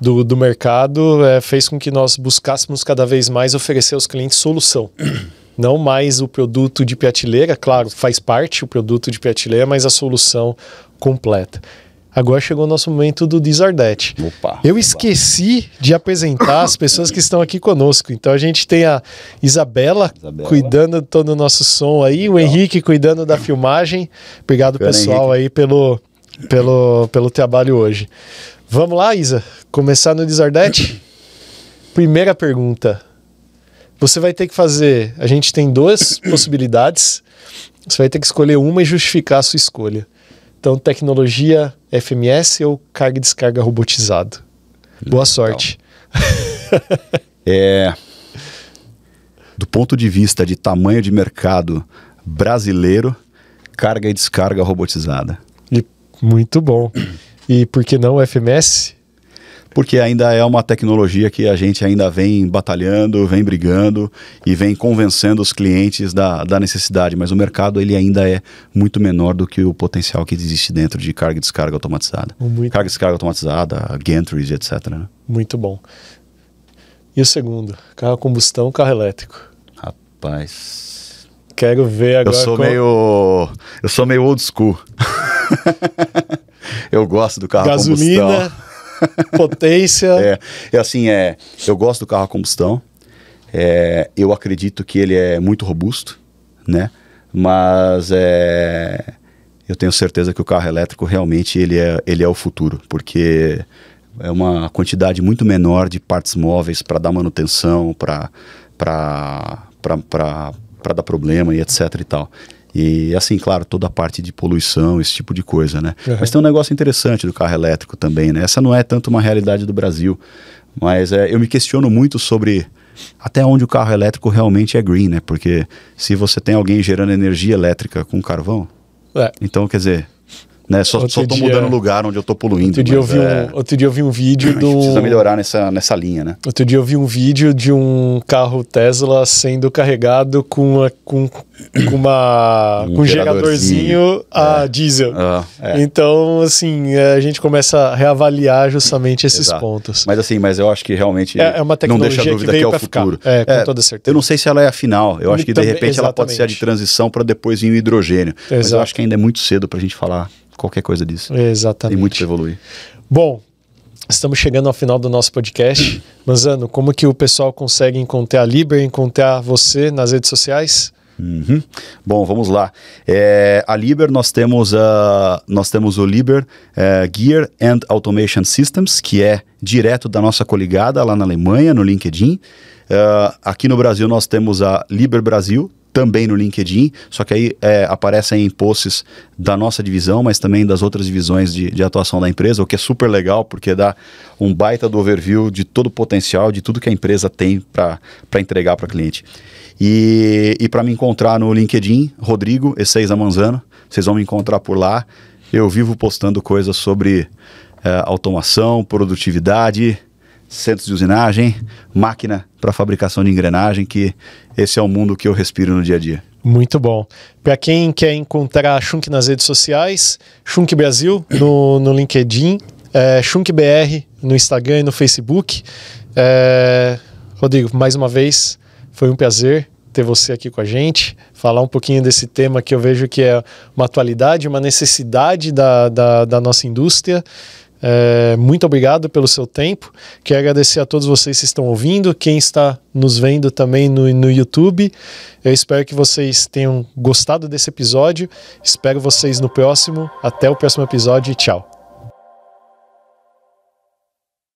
S1: do, do mercado é, fez com que nós buscássemos cada vez mais oferecer aos clientes solução. Não mais o produto de prateleira, claro, faz parte o produto de prateleira, mas a solução completa. Agora chegou o nosso momento do Desardete. Opa, Eu esqueci opa. de apresentar as pessoas que estão aqui conosco. Então a gente tem a Isabela, Isabela. cuidando de todo o nosso som aí, Legal. o Henrique cuidando da filmagem. Obrigado, pessoal, aí pelo, pelo, pelo trabalho hoje. Vamos lá, Isa. Começar no Desardete? Primeira pergunta. Você vai ter que fazer. A gente tem duas possibilidades. Você vai ter que escolher uma e justificar a sua escolha. Então, tecnologia FMS ou carga e descarga robotizado? Boa sorte. é.
S2: Do ponto de vista de tamanho de mercado brasileiro, carga e descarga robotizada.
S1: Muito bom. E por que não o FMS?
S2: Porque ainda é uma tecnologia que a gente ainda vem batalhando, vem brigando e vem convencendo os clientes da, da necessidade, mas o mercado ele ainda é muito menor do que o potencial que existe dentro de carga e descarga automatizada. Muito carga e descarga automatizada, gantries, etc. Né?
S1: Muito bom. E o segundo, carro a combustão, carro elétrico?
S2: Rapaz,
S1: Quero ver agora. Eu sou como...
S2: meio. Eu sou meio old school. eu gosto do carro Gasolina, a combustão. potência. É, é assim, é. Eu gosto do carro a combustão. É, eu acredito que ele é muito robusto, né? Mas é, eu tenho certeza que o carro elétrico realmente ele é, ele é o futuro, porque é uma quantidade muito menor de partes móveis para dar manutenção, para para dar problema e etc e tal. E assim, claro, toda a parte de poluição, esse tipo de coisa, né? Uhum. Mas tem um negócio interessante do carro elétrico também, né? Essa não é tanto uma realidade do Brasil, mas é, eu me questiono muito sobre até onde o carro elétrico realmente é green, né? Porque se você tem alguém gerando energia elétrica com carvão, é. então quer dizer, né? Só, só tô dia, mudando o lugar onde eu tô poluindo. Outro dia, eu vi, é... um,
S1: outro dia eu vi um vídeo do. A gente precisa melhorar
S2: nessa, nessa linha, né?
S1: Outro dia eu vi um vídeo de um carro Tesla sendo carregado com, uma, com, com, uma, um, com um geradorzinho a é. diesel. Ah, é. Então, assim, é, a gente começa a reavaliar justamente esses Exato.
S2: pontos. Mas assim, mas eu acho que realmente é, é uma tecnologia não deixa dúvida que, que é o futuro. É, com é, toda certeza. Eu não sei se ela é a final. Eu acho que de repente Exatamente. ela pode ser a de transição para depois vir o hidrogênio. Exato. Mas eu acho que ainda é muito cedo para a gente falar qualquer coisa disso. Exatamente. Tem muito para evoluir.
S1: Bom, estamos chegando ao final do nosso podcast. Manzano, como que o pessoal consegue encontrar a Liber, encontrar você nas redes sociais?
S2: Uhum. Bom, vamos lá. É, a Liber, nós temos, a nós temos o Liber é, Gear and Automation Systems, que é direto da nossa coligada lá na Alemanha, no LinkedIn. Uh, aqui no Brasil, nós temos a Liber Brasil, também no LinkedIn, só que aí é, aparecem em posts da nossa divisão, mas também das outras divisões de, de, atuação da empresa, o que é super legal, porque dá um baita do overview de todo o potencial, de tudo que a empresa tem para entregar para o cliente. E, e para me encontrar no LinkedIn, Rodrigo E6 Amanzano, vocês vão me encontrar por lá. Eu vivo postando coisas sobre é, automação, produtividade, centros de usinagem, máquina para fabricação de engrenagem, que esse é o mundo que eu respiro no dia a dia.
S1: Muito bom. Para quem quer encontrar a Shunk nas redes sociais, Shunk Brasil no, no LinkedIn, é, Shunk BR no Instagram e no Facebook. É, Rodrigo, mais uma vez, foi um prazer ter você aqui com a gente, falar um pouquinho desse tema que eu vejo que é uma atualidade, uma necessidade da, da, da nossa indústria. É, muito obrigado pelo seu tempo. Quero agradecer a todos vocês que estão ouvindo, quem está nos vendo também no, no YouTube. Eu espero que vocês tenham gostado desse episódio. Espero vocês no próximo. Até o próximo episódio tchau.